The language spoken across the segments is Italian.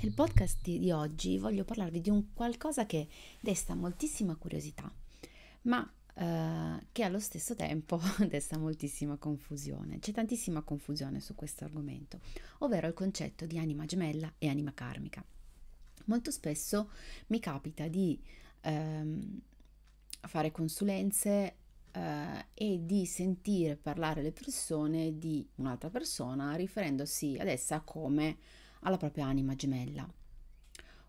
Nel podcast di, di oggi voglio parlarvi di un qualcosa che desta moltissima curiosità, ma eh, che allo stesso tempo desta moltissima confusione. C'è tantissima confusione su questo argomento, ovvero il concetto di anima gemella e anima karmica. Molto spesso mi capita di ehm, fare consulenze Uh, e di sentire parlare le persone di un'altra persona riferendosi ad essa come alla propria anima gemella.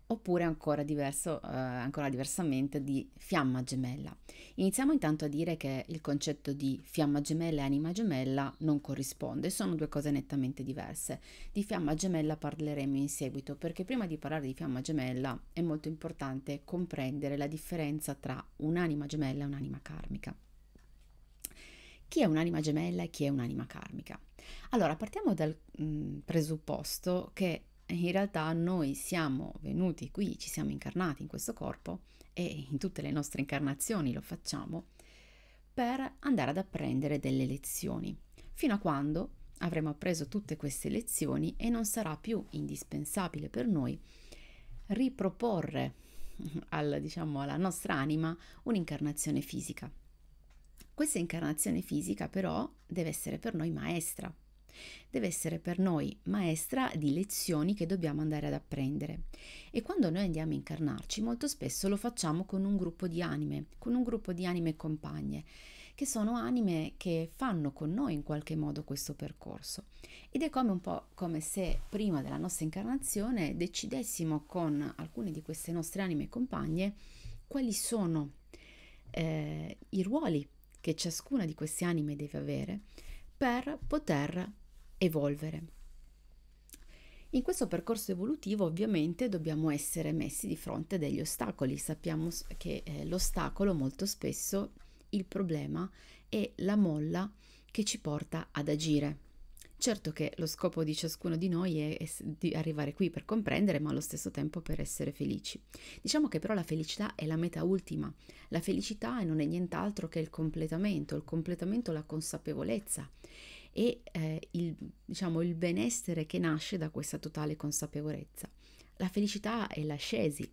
Oppure ancora, diverso, eh, ancora diversamente di fiamma gemella. Iniziamo intanto a dire che il concetto di fiamma gemella e anima gemella non corrisponde, sono due cose nettamente diverse. Di fiamma gemella parleremo in seguito perché prima di parlare di fiamma gemella è molto importante comprendere la differenza tra un'anima gemella e un'anima karmica chi è un'anima gemella e chi è un'anima karmica. Allora, partiamo dal mh, mm, presupposto che in realtà noi siamo venuti qui, ci siamo incarnati in questo corpo e in tutte le nostre incarnazioni lo facciamo per andare ad apprendere delle lezioni, fino a quando avremo appreso tutte queste lezioni e non sarà più indispensabile per noi riproporre al, diciamo, alla nostra anima un'incarnazione fisica. Questa incarnazione fisica però deve essere per noi maestra, deve essere per noi maestra di lezioni che dobbiamo andare ad apprendere. E quando noi andiamo a incarnarci, molto spesso lo facciamo con un gruppo di anime, con un gruppo di anime compagne, che sono anime che fanno con noi in qualche modo questo percorso. Ed è come un po' come se prima della nostra incarnazione decidessimo con alcune di queste nostre anime compagne quali sono eh, i ruoli che ciascuna di queste anime deve avere per poter evolvere. In questo percorso evolutivo ovviamente dobbiamo essere messi di fronte a degli ostacoli. Sappiamo che eh, l'ostacolo molto spesso, il problema, è la molla che ci porta ad agire. Certo che lo scopo di ciascuno di noi è, è di arrivare qui per comprendere, ma allo stesso tempo per essere felici. Diciamo che però la felicità è la meta ultima. La felicità non è nient'altro che il completamento, il completamento, la consapevolezza e eh, il, diciamo, il benessere che nasce da questa totale consapevolezza. La felicità è l'ascesi,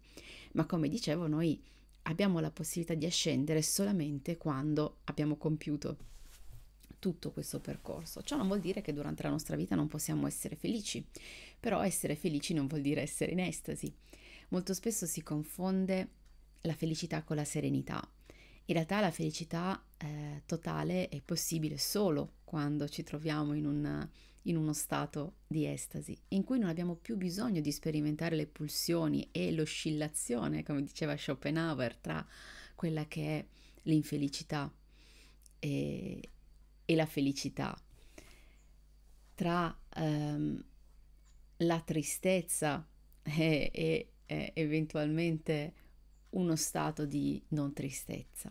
ma come dicevo noi abbiamo la possibilità di ascendere solamente quando abbiamo compiuto tutto questo percorso. Ciò non vuol dire che durante la nostra vita non possiamo essere felici, però essere felici non vuol dire essere in estasi. Molto spesso si confonde la felicità con la serenità. In realtà la felicità eh, totale è possibile solo quando ci troviamo in, un, in uno stato di estasi, in cui non abbiamo più bisogno di sperimentare le pulsioni e l'oscillazione, come diceva Schopenhauer, tra quella che è l'infelicità e, e la felicità, tra ehm, la tristezza e, e, e eventualmente uno stato di non tristezza.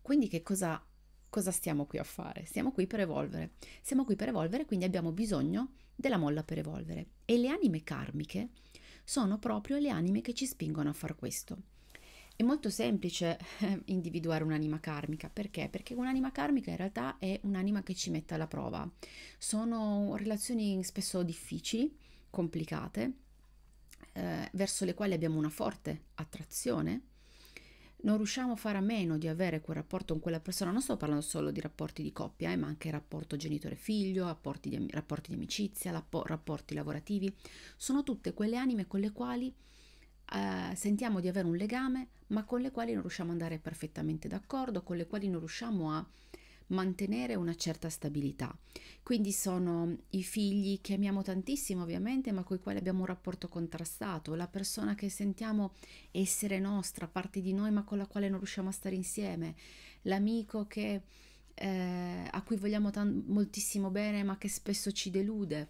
Quindi che cosa, cosa stiamo qui a fare? Stiamo qui per evolvere. Siamo qui per evolvere, quindi abbiamo bisogno della molla per evolvere. E le anime karmiche sono proprio le anime che ci spingono a far questo. È molto semplice eh, individuare un'anima karmica, perché? Perché un'anima karmica in realtà è un'anima che ci mette alla prova. Sono relazioni spesso difficili, complicate, eh, verso le quali abbiamo una forte attrazione. Non riusciamo a fare a meno di avere quel rapporto con quella persona, non sto parlando solo di rapporti di coppia, eh, ma anche rapporto genitore-figlio, rapporti di, rapporti di amicizia, rapporti lavorativi, sono tutte quelle anime con le quali eh, sentiamo di avere un legame, ma con le quali non riusciamo ad andare perfettamente d'accordo, con le quali non riusciamo a mantenere una certa stabilità. Quindi sono i figli che amiamo tantissimo ovviamente, ma con i quali abbiamo un rapporto contrastato, la persona che sentiamo essere nostra, parte di noi, ma con la quale non riusciamo a stare insieme, l'amico che, eh, a cui vogliamo tan- moltissimo bene, ma che spesso ci delude,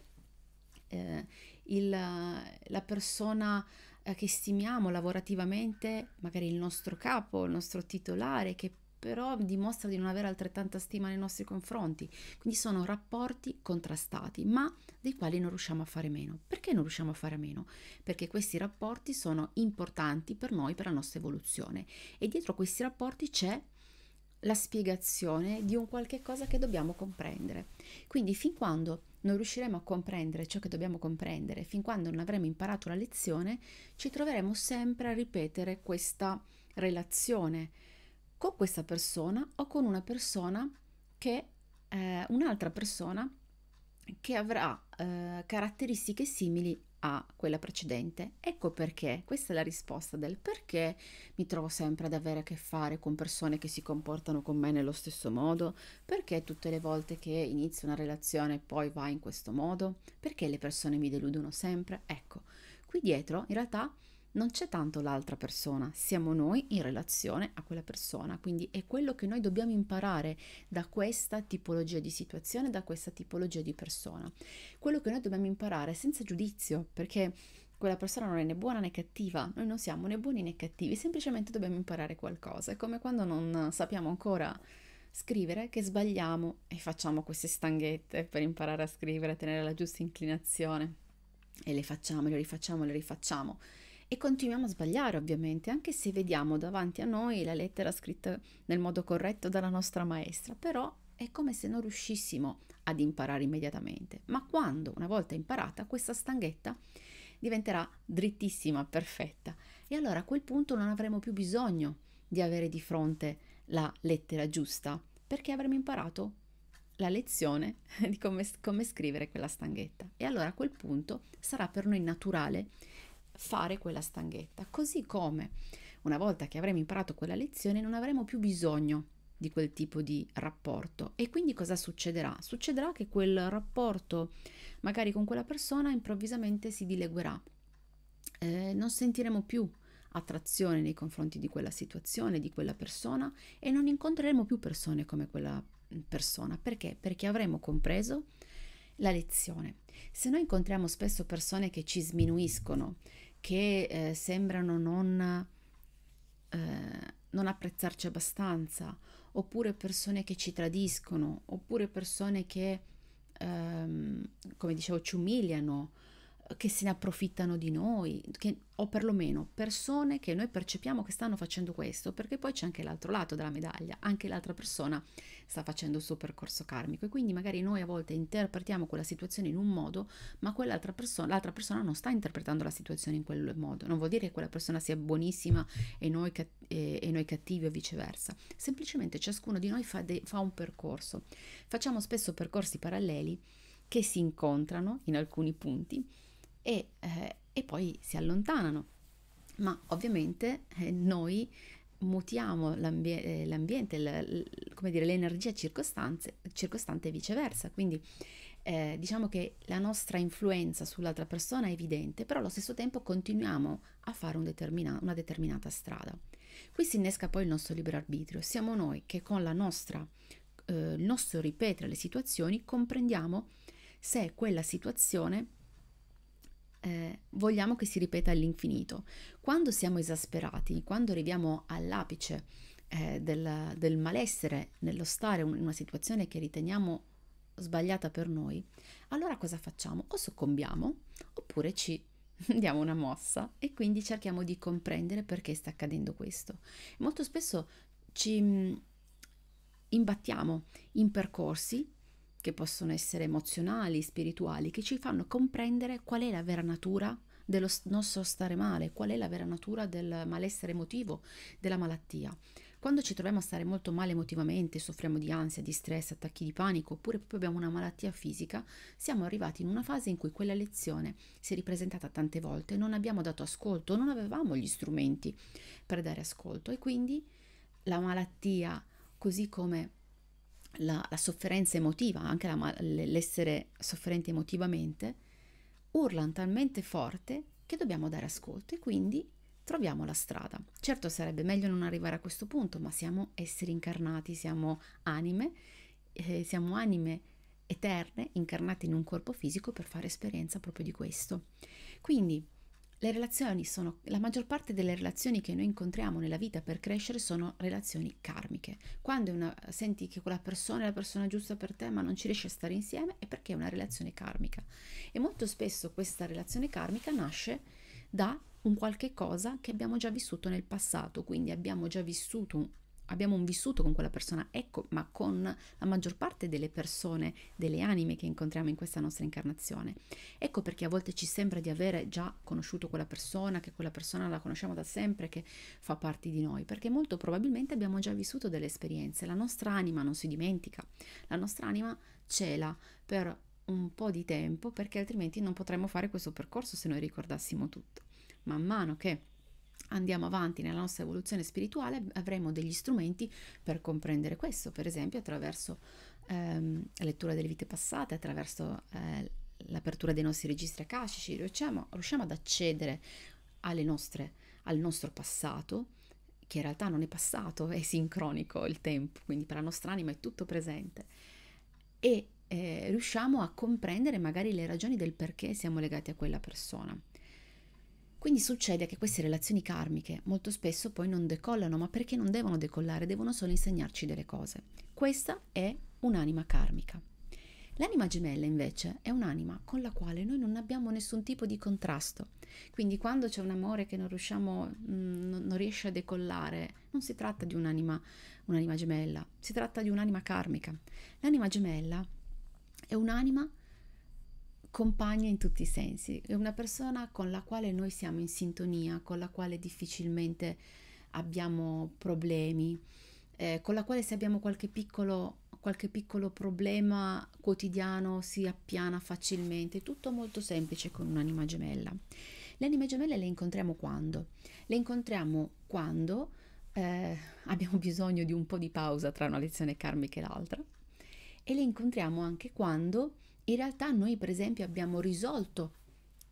eh, il, la persona eh, che stimiamo lavorativamente, magari il nostro capo, il nostro titolare, che però dimostra di non avere altrettanta stima nei nostri confronti. Quindi sono rapporti contrastati, ma dei quali non riusciamo a fare meno. Perché non riusciamo a fare meno? Perché questi rapporti sono importanti per noi, per la nostra evoluzione. E dietro questi rapporti c'è la spiegazione di un qualche cosa che dobbiamo comprendere. Quindi fin quando non riusciremo a comprendere ciò che dobbiamo comprendere, fin quando non avremo imparato la lezione, ci troveremo sempre a ripetere questa relazione con questa persona o con una persona che eh, un'altra persona che avrà eh, caratteristiche simili a quella precedente. Ecco perché, questa è la risposta del perché mi trovo sempre ad avere a che fare con persone che si comportano con me nello stesso modo, perché tutte le volte che inizio una relazione poi va in questo modo, perché le persone mi deludono sempre. Ecco, qui dietro in realtà non c'è tanto l'altra persona, siamo noi in relazione a quella persona, quindi è quello che noi dobbiamo imparare da questa tipologia di situazione, da questa tipologia di persona. Quello che noi dobbiamo imparare senza giudizio, perché quella persona non è né buona né cattiva, noi non siamo né buoni né cattivi, semplicemente dobbiamo imparare qualcosa, è come quando non sappiamo ancora scrivere che sbagliamo e facciamo queste stanghette per imparare a scrivere, a tenere la giusta inclinazione e le facciamo, le rifacciamo, le rifacciamo e continuiamo a sbagliare ovviamente, anche se vediamo davanti a noi la lettera scritta nel modo corretto dalla nostra maestra, però è come se non riuscissimo ad imparare immediatamente, ma quando una volta imparata questa stanghetta diventerà drittissima, perfetta e allora a quel punto non avremo più bisogno di avere di fronte la lettera giusta perché avremo imparato la lezione di come, come scrivere quella stanghetta e allora a quel punto sarà per noi naturale fare quella stanghetta. Così come una volta che avremo imparato quella lezione non avremo più bisogno di quel tipo di rapporto e quindi cosa succederà? Succederà che quel rapporto magari con quella persona improvvisamente si dileguerà, eh, non sentiremo più attrazione nei confronti di quella situazione, di quella persona e non incontreremo più persone come quella persona. Perché? Perché avremo compreso la lezione. Se noi incontriamo spesso persone che ci sminuiscono, che eh, sembrano non, eh, non apprezzarci abbastanza, oppure persone che ci tradiscono, oppure persone che, ehm, come dicevo, ci umiliano, che se ne approfittano di noi, che, o perlomeno persone che noi percepiamo che stanno facendo questo, perché poi c'è anche l'altro lato della medaglia, anche l'altra persona sta facendo il suo percorso karmico e quindi magari noi a volte interpretiamo quella situazione in un modo, ma quell'altra persona, l'altra persona non sta interpretando la situazione in quel modo, non vuol dire che quella persona sia buonissima e noi, e, e noi cattivi o viceversa, semplicemente ciascuno di noi fa, de, fa un percorso, facciamo spesso percorsi paralleli che si incontrano in alcuni punti e, eh, e poi si allontanano. Ma ovviamente eh, noi mutiamo l'ambie- eh, l'ambiente, l- l- come dire, l'energia circostante e viceversa. Quindi eh, diciamo che la nostra influenza sull'altra persona è evidente, però allo stesso tempo continuiamo a fare un determina- una determinata strada. Qui si innesca poi il nostro libero arbitrio. Siamo noi che con la nostra, eh, il nostro ripetere le situazioni comprendiamo se quella situazione eh, vogliamo che si ripeta all'infinito. Quando siamo esasperati, quando arriviamo all'apice eh, del, del, malessere nello stare in una situazione che riteniamo sbagliata per noi, allora cosa facciamo? O soccombiamo oppure ci diamo una mossa e quindi cerchiamo di comprendere perché sta accadendo questo. Molto spesso ci mm, imbattiamo in percorsi che possono essere emozionali, spirituali, che ci fanno comprendere qual è la vera natura dello nostro stare male, qual è la vera natura del malessere emotivo, della malattia. Quando ci troviamo a stare molto male emotivamente, soffriamo di ansia, di stress, attacchi di panico, oppure proprio abbiamo una malattia fisica, siamo arrivati in una fase in cui quella lezione si è ripresentata tante volte, non abbiamo dato ascolto, non avevamo gli strumenti per dare ascolto e quindi la malattia, così come la, la sofferenza emotiva, anche la, l'essere sofferenti emotivamente, urlano talmente forte che dobbiamo dare ascolto e quindi troviamo la strada. Certo sarebbe meglio non arrivare a questo punto, ma siamo esseri incarnati, siamo anime, eh, siamo anime eterne incarnate in un corpo fisico per fare esperienza proprio di questo. Quindi le relazioni sono, la maggior parte delle relazioni che noi incontriamo nella vita per crescere sono relazioni karmiche. Quando una, senti che quella persona è la persona giusta per te ma non ci riesci a stare insieme è perché è una relazione karmica. E molto spesso questa relazione karmica nasce da un qualche cosa che abbiamo già vissuto nel passato, quindi abbiamo già vissuto abbiamo un vissuto con quella persona, ecco, ma con la maggior parte delle persone, delle anime che incontriamo in questa nostra incarnazione. Ecco perché a volte ci sembra di avere già conosciuto quella persona, che quella persona la conosciamo da sempre, che fa parte di noi, perché molto probabilmente abbiamo già vissuto delle esperienze, la nostra anima non si dimentica, la nostra anima cela per un po' di tempo perché altrimenti non potremmo fare questo percorso se noi ricordassimo tutto. Man mano che andiamo avanti nella nostra evoluzione spirituale avremo degli strumenti per comprendere questo, per esempio attraverso ehm, la lettura delle vite passate, attraverso eh, l'apertura dei nostri registri akashici, riusciamo, riusciamo ad accedere nostre, al nostro passato, che in realtà non è passato, è sincronico il tempo, quindi per la nostra anima è tutto presente. E eh, riusciamo a comprendere magari le ragioni del perché siamo legati a quella persona. Quindi succede che queste relazioni karmiche molto spesso poi non decollano, ma perché non devono decollare, devono solo insegnarci delle cose. Questa è un'anima karmica. L'anima gemella invece è un'anima con la quale noi non abbiamo nessun tipo di contrasto, quindi quando c'è un amore che non, riusciamo, mm, non, riesce a decollare, non si tratta di un'anima, un'anima gemella, si tratta di un'anima karmica. L'anima gemella è un'anima compagna in tutti i sensi, è una persona con la quale noi siamo in sintonia, con la quale difficilmente abbiamo problemi, eh, con la quale se abbiamo qualche piccolo, qualche piccolo problema quotidiano si appiana facilmente, tutto molto semplice con un'anima gemella. Le anime gemelle le incontriamo quando? Le incontriamo quando eh, abbiamo bisogno di un po' di pausa tra una lezione karmica e l'altra e le incontriamo anche quando in realtà noi per esempio abbiamo risolto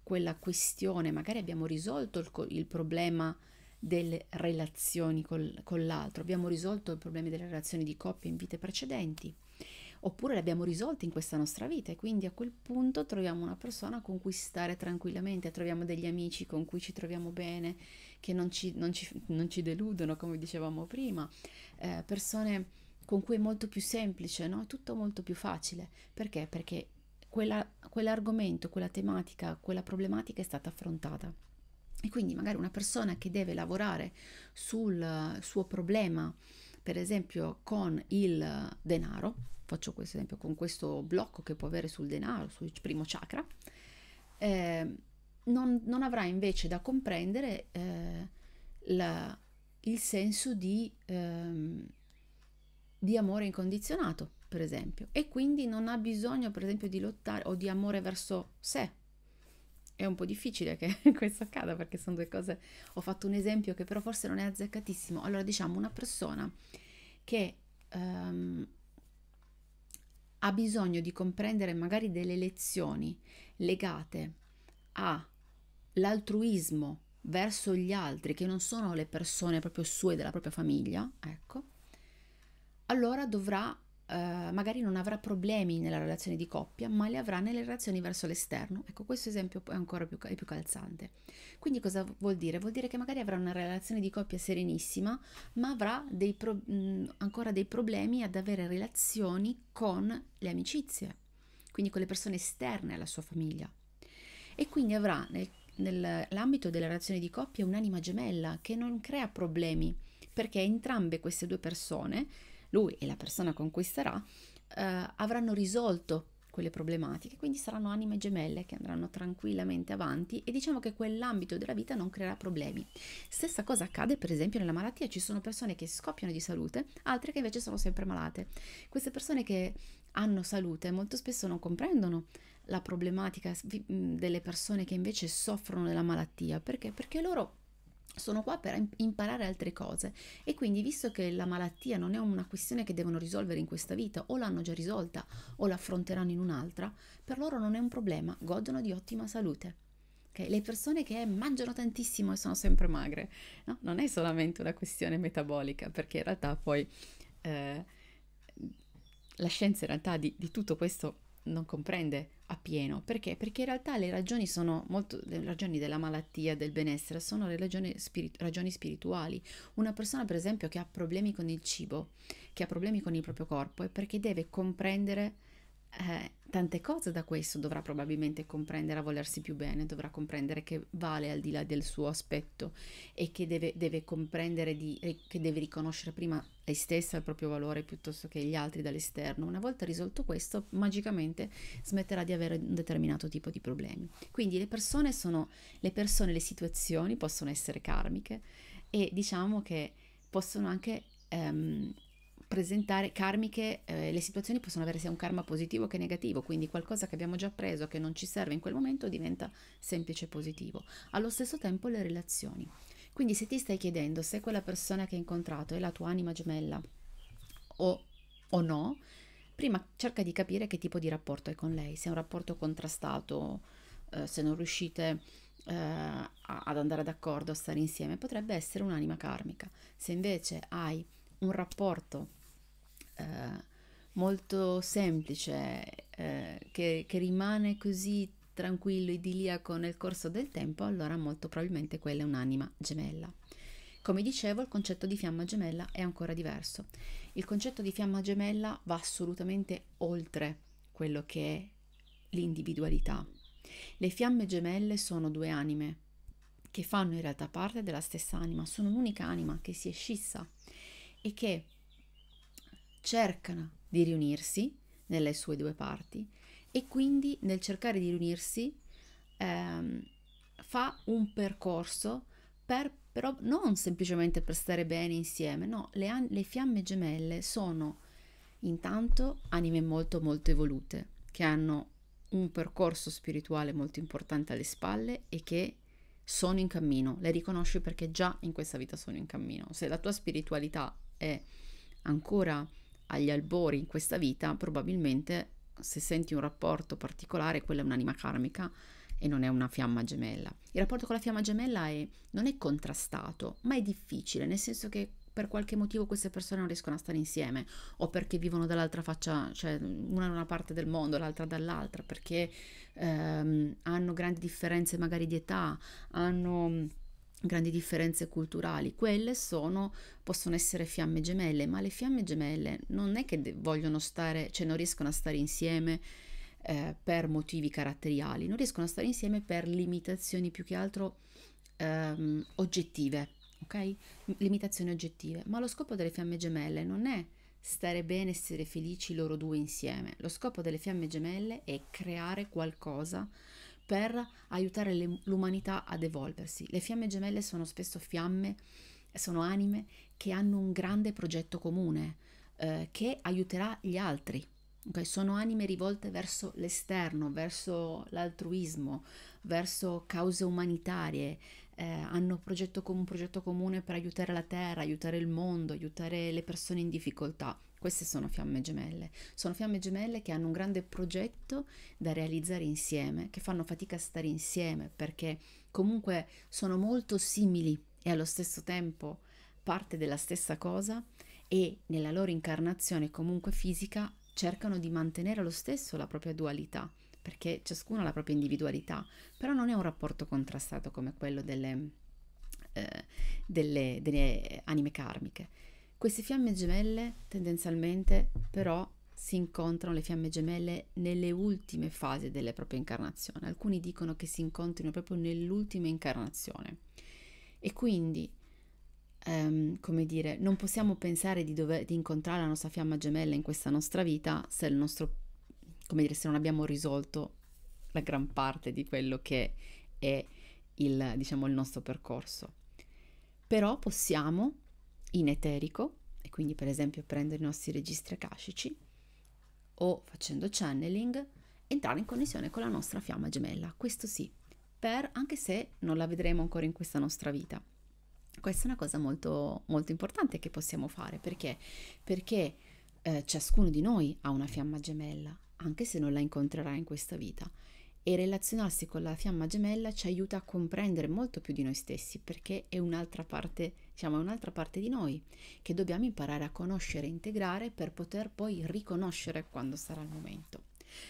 quella questione, magari abbiamo risolto il, il problema delle relazioni col, con l'altro, abbiamo risolto il problema delle relazioni di coppia in vite precedenti, oppure le abbiamo risolte in questa nostra vita e quindi a quel punto troviamo una persona con cui stare tranquillamente, troviamo degli amici con cui ci troviamo bene, che non ci, non ci, non ci deludono come dicevamo prima, eh, persone con cui è molto più semplice, no? tutto molto più facile. Perché? Perché quell'argomento, quella tematica, quella problematica è stata affrontata. E quindi magari una persona che deve lavorare sul suo problema, per esempio con il denaro, faccio questo esempio, con questo blocco che può avere sul denaro, sul primo chakra, eh, non, non, avrà invece da comprendere eh, la, il senso di, ehm, di amore incondizionato per esempio, e quindi non ha bisogno, per esempio, di lottare o di amore verso sé. È un po' difficile che questo accada perché sono due cose. Ho fatto un esempio che però forse non è azzeccatissimo. Allora, diciamo una persona che um, ha bisogno di comprendere magari delle lezioni legate all'altruismo verso gli altri, che non sono le persone proprio sue della propria famiglia, ecco, allora dovrà eh, magari non avrà problemi nella relazione di coppia, ma li avrà nelle relazioni verso l'esterno. Ecco, questo esempio è ancora più, è più calzante. Quindi cosa vuol dire? Vuol dire che magari avrà una relazione di coppia serenissima, ma avrà dei pro, mh, mm, ancora dei problemi ad avere relazioni con le amicizie, quindi con le persone esterne alla sua famiglia. E quindi avrà nel nell'ambito della relazione di coppia un'anima gemella che non crea problemi perché entrambe queste due persone lui e la persona con cui sarà eh, avranno risolto quelle problematiche, quindi saranno anime gemelle che andranno tranquillamente avanti e diciamo che quell'ambito della vita non creerà problemi. Stessa cosa accade per esempio nella malattia, ci sono persone che scoppiano di salute, altre che invece sono sempre malate. Queste persone che hanno salute molto spesso non comprendono la problematica delle persone che invece soffrono della malattia, perché? Perché loro sono qua per imparare altre cose e quindi visto che la malattia non è una questione che devono risolvere in questa vita o l'hanno già risolta o l'affronteranno in un'altra, per loro non è un problema, godono di ottima salute. Okay? Le persone che mangiano tantissimo e sono sempre magre, no? non è solamente una questione metabolica perché in realtà poi eh, la scienza in realtà di, di tutto questo non comprende appieno. Perché? Perché in realtà le ragioni sono molto, le ragioni della malattia, del benessere, sono le ragioni, spirit, ragioni spirituali. Una persona, per esempio, che ha problemi con il cibo, che ha problemi con il proprio corpo, è perché deve comprendere eh, tante cose da questo dovrà probabilmente comprendere a volersi più bene, dovrà comprendere che vale al di là del suo aspetto e che deve, deve comprendere, di, che deve riconoscere prima lei stessa il proprio valore piuttosto che gli altri dall'esterno. Una volta risolto questo, magicamente smetterà di avere un determinato tipo di problemi. Quindi le persone sono, le persone, le situazioni possono essere karmiche e diciamo che possono anche... Um, presentare karmiche, eh, le situazioni possono avere sia un karma positivo che negativo, quindi qualcosa che abbiamo già preso che non ci serve in quel momento diventa semplice positivo. Allo stesso tempo le relazioni. Quindi se ti stai chiedendo se quella persona che hai incontrato è la tua anima gemella o, o no, prima cerca di capire che tipo di rapporto hai con lei, se è un rapporto contrastato, eh, se non riuscite eh, ad andare d'accordo, a stare insieme, potrebbe essere un'anima karmica. Se invece hai un rapporto eh, molto semplice eh, che, che, rimane così tranquillo, idiliaco nel corso del tempo, allora molto probabilmente quella è un'anima gemella. Come dicevo, il concetto di fiamma gemella è ancora diverso. Il concetto di fiamma gemella va assolutamente oltre quello che è l'individualità. Le fiamme gemelle sono due anime che fanno in realtà parte della stessa anima, sono un'unica anima che si è scissa e che cercano di riunirsi nelle sue due parti e quindi nel cercare di riunirsi ehm, fa un percorso per però non semplicemente per stare bene insieme, no, le, le fiamme gemelle sono intanto anime molto molto evolute, che hanno un percorso spirituale molto importante alle spalle e che sono in cammino, le riconosci perché già in questa vita sono in cammino. Se la tua spiritualità è ancora agli albori in questa vita, probabilmente se senti un rapporto particolare, quella è un'anima karmica e non è una fiamma gemella. Il rapporto con la fiamma gemella è, non è contrastato, ma è difficile, nel senso che per qualche motivo queste persone non riescono a stare insieme o perché vivono dall'altra faccia, cioè una da una parte del mondo, l'altra dall'altra, perché ehm, hanno grandi differenze magari di età, hanno grandi differenze culturali, quelle sono, possono essere fiamme gemelle, ma le fiamme gemelle non è che vogliono stare, cioè non riescono a stare insieme eh, per motivi caratteriali, non riescono a stare insieme per limitazioni più che altro ehm, oggettive, ok? Limitazioni oggettive, ma lo scopo delle fiamme gemelle non è stare bene, essere felici loro due insieme, lo scopo delle fiamme gemelle è creare qualcosa per aiutare le, l'umanità ad evolversi. Le fiamme gemelle sono spesso fiamme, sono anime che hanno un grande progetto comune eh, che aiuterà gli altri. Okay? Sono anime rivolte verso l'esterno, verso l'altruismo, verso cause umanitarie, eh, hanno progetto, un progetto comune per aiutare la terra, aiutare il mondo, aiutare le persone in difficoltà. Queste sono fiamme gemelle, sono fiamme gemelle che hanno un grande progetto da realizzare insieme, che fanno fatica a stare insieme perché comunque sono molto simili e allo stesso tempo parte della stessa cosa e nella loro incarnazione comunque fisica cercano di mantenere lo stesso la propria dualità perché ciascuno ha la propria individualità, però non è un rapporto contrastato come quello delle, eh, delle, delle anime karmiche queste fiamme gemelle tendenzialmente però si incontrano le fiamme gemelle nelle ultime fasi delle proprie incarnazioni. Alcuni dicono che si incontrino proprio nell'ultima incarnazione. E quindi, um, come dire, non possiamo pensare di, dover, di incontrare la nostra fiamma gemella in questa nostra vita se, nostro, dire, se non abbiamo risolto la gran parte di quello che è il, diciamo, il nostro percorso. Però possiamo in eterico, e quindi per esempio prendere i nostri registri akashici, o facendo channeling, entrare in connessione con la nostra fiamma gemella, questo sì, per, anche se non la vedremo ancora in questa nostra vita. Questa è una cosa molto, molto importante che possiamo fare perché, perché eh, ciascuno di noi ha una fiamma gemella, anche se non la incontrerà in questa vita. E relazionarsi con la fiamma gemella ci aiuta a comprendere molto più di noi stessi perché è un'altra parte siamo un'altra parte di noi che dobbiamo imparare a conoscere e integrare per poter poi riconoscere quando sarà il momento.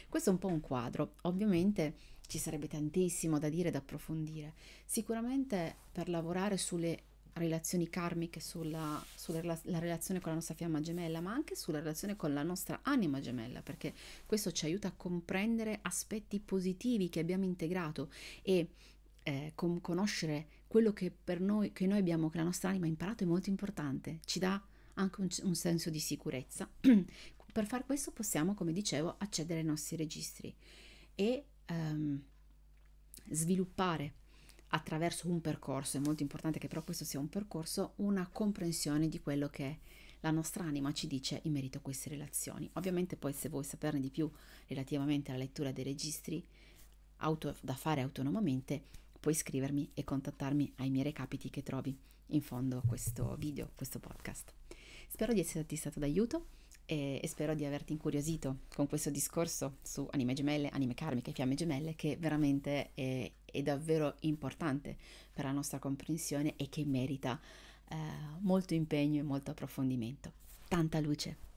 Questo è un po' un quadro, ovviamente ci sarebbe tantissimo da dire e da approfondire. Sicuramente per lavorare sulle relazioni karmiche, sulla, sulla relazione con la nostra fiamma gemella, ma anche sulla relazione con la nostra anima gemella, perché questo ci aiuta a comprendere aspetti positivi che abbiamo integrato e eh, con conoscere quello che, per noi, che noi abbiamo, che la nostra anima ha imparato è molto importante, ci dà anche un, un senso di sicurezza. per far questo possiamo, come dicevo, accedere ai nostri registri e ehm, sviluppare attraverso un percorso, è molto importante che però questo sia un percorso, una comprensione di quello che la nostra anima ci dice in merito a queste relazioni. Ovviamente poi se vuoi saperne di più relativamente alla lettura dei registri auto, da fare autonomamente, puoi iscrivermi e contattarmi ai miei recapiti che trovi in fondo a questo video, questo podcast. Spero di esserti stato d'aiuto e, e spero di averti incuriosito con questo discorso su anime gemelle, anime karmiche, e fiamme gemelle, che veramente è, è davvero importante per la nostra comprensione e che merita eh, molto impegno e molto approfondimento. Tanta luce!